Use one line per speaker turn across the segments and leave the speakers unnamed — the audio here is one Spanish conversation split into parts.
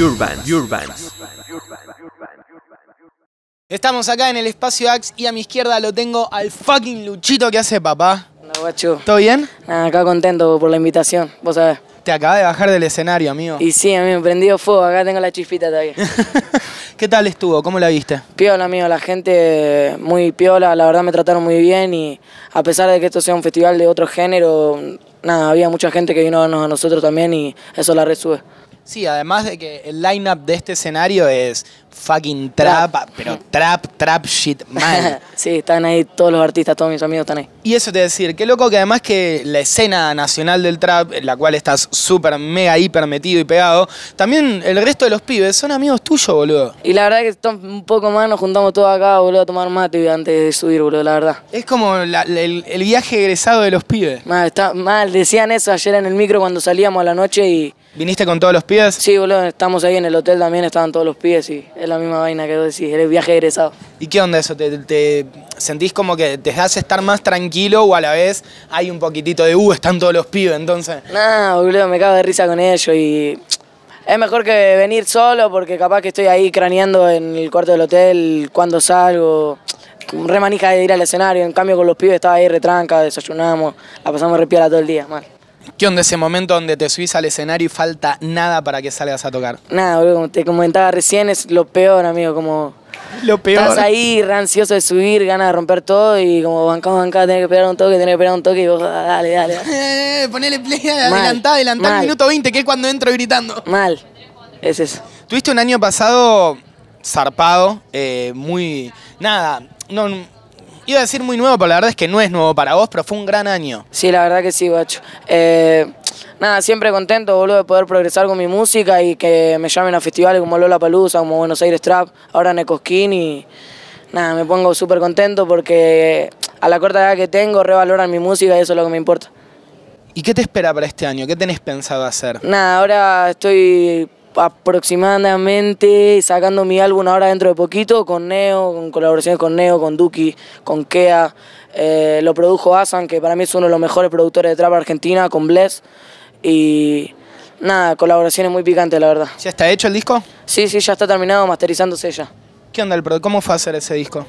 Urban. Urban. Estamos acá en el espacio Axe y a mi izquierda lo tengo al fucking Luchito que hace papá. No, ¿Todo
bien? acá contento por la invitación, vos sabés. Te acabas de bajar del escenario, amigo. Y sí, amigo, prendido fuego, acá tengo la chispita todavía. ¿Qué tal estuvo? ¿Cómo la viste? Piola, amigo, la gente muy piola, la verdad me trataron muy bien y a pesar de que esto sea un festival de otro género, nada, había mucha gente que vino a nosotros también y eso la resube.
Sí, además de que el lineup de este escenario es fucking trap, pero trap, trap
shit man.
sí, están ahí todos los artistas,
todos mis amigos están ahí.
Y eso te decir, qué loco que además que la escena nacional del trap, en la cual estás súper, mega, hiper metido y pegado, también el resto de los pibes son amigos tuyos, boludo.
Y la verdad que que un poco más nos juntamos todos acá, boludo, a tomar mate antes de subir, boludo, la verdad. Es como el, viaje egresado de los pibes. Mal, mal, decían eso ayer en el micro cuando salíamos a la noche y ¿Viniste con todos los pies? Sí, boludo, estamos ahí en el hotel también, estaban todos los pies y es la misma vaina que vos decís, eres viaje egresado. ¿Y qué
onda eso? ¿Te, sentís como que te hace estar más tranquilo o a la vez hay un poquitito de, uh, están todos los pibes, entonces?
Nah, boludo, me cago de risa con ellos y es mejor que venir solo porque capaz que estoy ahí craneando en el cuarto del hotel cuando salgo. Remanija de ir al escenario, en cambio con los pibes estaba ahí retranca, desayunamos, la pasamos repiada todo el día, mal.
¿Qué onda ese momento donde te subís al escenario y falta nada para que salgas a tocar?
Nada, como te comentaba recién, es lo peor, amigo, como... Lo peor. Estás ahí rancioso de subir, ganas de romper todo y como bancado, bancado, tenés que pegar un toque, tenés que pegar un toque y vos ah, dale, dale.
Eh, ponele play, adelantá, minuto 20, que es cuando entro gritando. Mal, es eso. Tuviste un año pasado zarpado, eh, muy...
Nada, no Iba a decir muy nuevo, pero la verdad es
que no es nuevo para vos, pero fue un gran año.
Sí, la verdad que sí, bacho. Eh, nada, siempre contento, boludo, de poder progresar con mi música y que me llamen a festivales como Lola Palusa, como Buenos Aires Trap, ahora Necosquín y nada, me pongo súper contento porque a la corta edad que tengo revaloran mi música y eso es lo que me importa.
¿Y qué te espera para este año? ¿Qué tenés pensado hacer?
Nada, ahora estoy aproximadamente sacando mi álbum ahora dentro de poquito con Neo, con colaboraciones con Neo, con Duki, con Kea. Eh, lo produjo Asan, que para mí es uno de los mejores productores de trap argentina, con Bless. Y nada, colaboraciones muy picantes, la verdad. ¿Ya está hecho el disco? Sí, sí, ya está terminado, masterizándose ya.
¿Qué onda el producto? ¿Cómo fue hacer ese disco?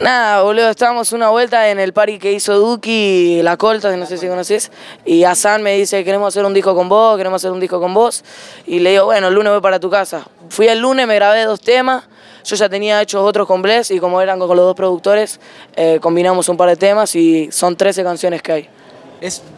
Nada, boludo, estábamos una vuelta en el party que hizo Duki, La Colta, no sé si conoces, y Hassan me dice, queremos hacer un disco con vos, queremos hacer un disco con vos, y le digo, bueno, el lunes voy para tu casa. Fui el lunes, me grabé dos temas, yo ya tenía hechos otros con Bless, y como eran con los dos productores, eh, combinamos un par de temas y son 13 canciones que hay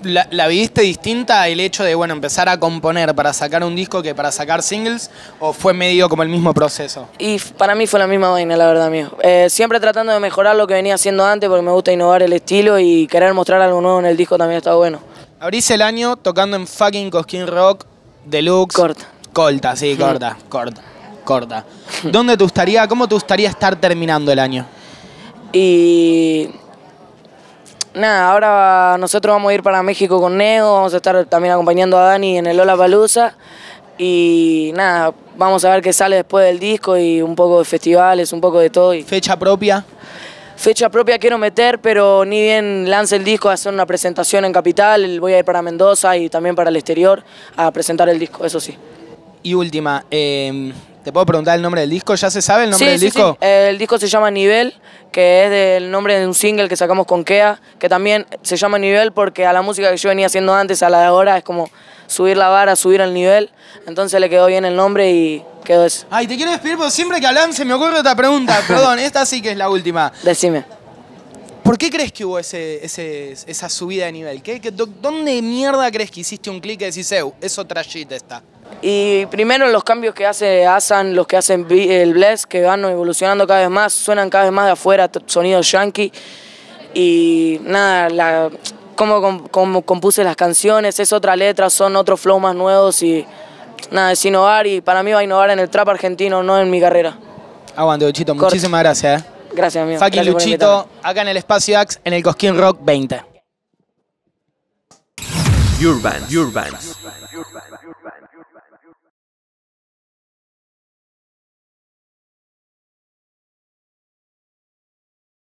la, viviste distinta el hecho de bueno empezar a componer para sacar un disco que para sacar singles o fue medio como el mismo proceso?
Y para mí fue la misma vaina, la verdad mío. Eh, siempre tratando de mejorar lo que venía haciendo antes porque me gusta innovar el estilo y querer mostrar algo nuevo en el disco también está bueno.
Abrís el año tocando en fucking Cosquín Rock Deluxe. Corta. Corta, sí, corta, corta, corta. ¿Dónde te gustaría, cómo te gustaría estar terminando el año?
Y nada, ahora nosotros vamos a ir para México con Nego, vamos a estar también acompañando a Dani en el ola Palusa y nada, vamos a ver qué sale después del disco y un poco de festivales, un poco de todo. Y... ¿Fecha propia? Fecha propia quiero meter, pero ni bien lance el disco, a hacer una presentación en Capital, voy a ir para Mendoza y también para el exterior a presentar el disco, eso sí.
Y última, eh, ¿Te puedo preguntar el nombre del disco? ¿Ya se sabe el nombre del disco?
Sí. Eh, el disco se llama Nivel, que es del nombre de un single que sacamos con Kea, que también se llama Nivel porque a la música que yo venía haciendo antes, a la de ahora, es como subir la vara, subir al nivel. Entonces le quedó bien el nombre y quedó eso.
Ay, te quiero despedir, porque siempre que hablan se me ocurre otra pregunta. Perdón, esta sí que es la última. Decime. ¿Por qué crees que hubo esa subida de nivel? dónde mierda crees que hiciste un clic y decís, eso shit esta?
Y primero los cambios que hace asan los que hacen el Bless, que van evolucionando cada vez más, suenan cada vez más de afuera, sonidos yankee. Y nada, la, cómo, compuse las canciones, es otra letra, son otros flow más nuevos y nada, es innovar y para mí va a innovar en el trap argentino, no en mi carrera.
Aguante, Luchito, muchísimas gracias. Eh.
Gracias, amigo. Faki Luchito,
acá en el Espacio Axe, en el Cosquín Rock 20. Urban,